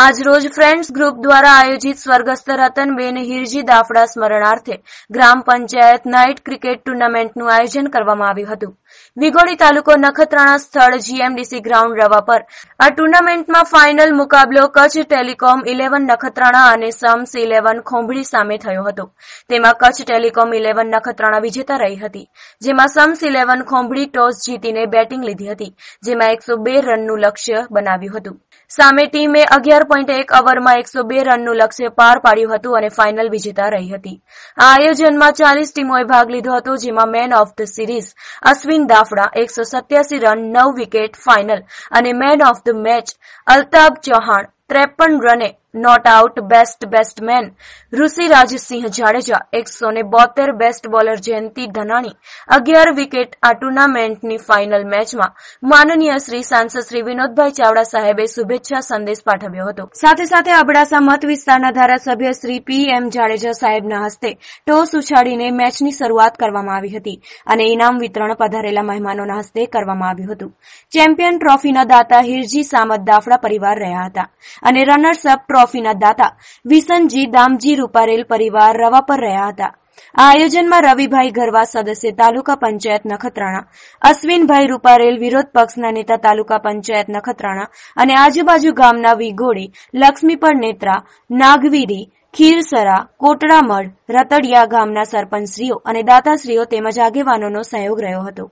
આજ રોજ friends group દ્વારા આયોજિત સ્વર્ગસ્થ રતનબેન હિરજી દાફડા સ્મરણાર્થે ગ્રામ પંચાયત નાઇટ ક્રિકેટ ટુર્નામેન્ટનું આયોજન કરવામાં આવ્યું હતું વિગોડી તાલુકો નખત્રાણા સ્થળ જીએમડીસી ગ્રાઉન્ડ રવા પર આ ટુર્નામેન્ટમાં ફાઇનલ મુકાબલો કચ્છ ટેલિકોમ ઇલેવન નખત્રાણા અને સમ્સ ઇલેવન ખોંભડી સામે થયો હતો તેમાં કચ્છ ટેલિકોમ ઇલેવન નખત્રાણા વિજેતા રહી હતી જેમાં સમ્સ ઇલેવન ખોંભડી ટોસ જીતીને બેટિંગ લીધી હતી જેમાં એકસો બે રનનું લક્ષ્ય બનાવ્યું હતું સામે ટીમે અગિયાર પોઈન્ટ એક ઓવરમાં એકસો બે રનનું લક્ષ્ય પાર પાડ્યું હતું અને ફાઇનલ વિજેતા રહી હતી આ આયોજનમાં ચાલીસ ટીમોએ ભાગ લીધો હતો જેમાં man of the series Ashwin Dafda એકસો સત્યાસી રન નવ વિકેટ ફાઇનલ અને man of the match Altab Chauhan ત્રેપન રને not out best batsman Rishi Jadeja એકસો ને બોતેર બેસ્ટ બોલર જયંતિ ધનાણી અગિયાર વિકેટ આ ટુર્નામેન્ટની ફાઇનલ મેચમાં માનનીય શ્રી સાંસદ શ્રી વિનોદભાઈ ચાવડા સાહેબે શુભેચ્છા સંદેશ પાઠવ્યો હતો સાથે સાથે અબડાસા મત વિસ્તારના ધારાસભ્ય શ્રી પી એમ જાડેજા સાહેબના હસ્તે ટોસ ઉછાડીને મેચની શરૂઆત કરવામાં આવી હતી અને ઇનામ વિતરણ પધારેલા મહેમાનોના હસ્તે કરવામાં આવ્યું હતું ચેમ્પિયન ટ્રોફીના દાતા હિરજી સામત દાફડા પરિવાર રહ્યા હતા અને રનર્સ અપ ટ્રોફીના દાતા વિસનજી દામજી રૂપારેલ પરિવાર રવા પર રહ્યા હતા આ આયોજનમાં રવિભાઈ ગરવા સદસ્ય તાલુકા પંચાયત નખત્રાણા અશ્વિનભાઈ રૂપારેલ વિરોધ પક્ષના નેતા તાલુકા પંચાયત નખત્રાણા અને આજુબાજુ ગામના વિઘોડી લક્ષ્મીપર નેત્રા નાગવીરી ખીરસરા કોટડામઢ રતડિયા ગામના સરપંચશ્રીઓ અને દાતાશ્રીઓ તેમજ આગેવાનોનો સહયોગ રહ્યો હતો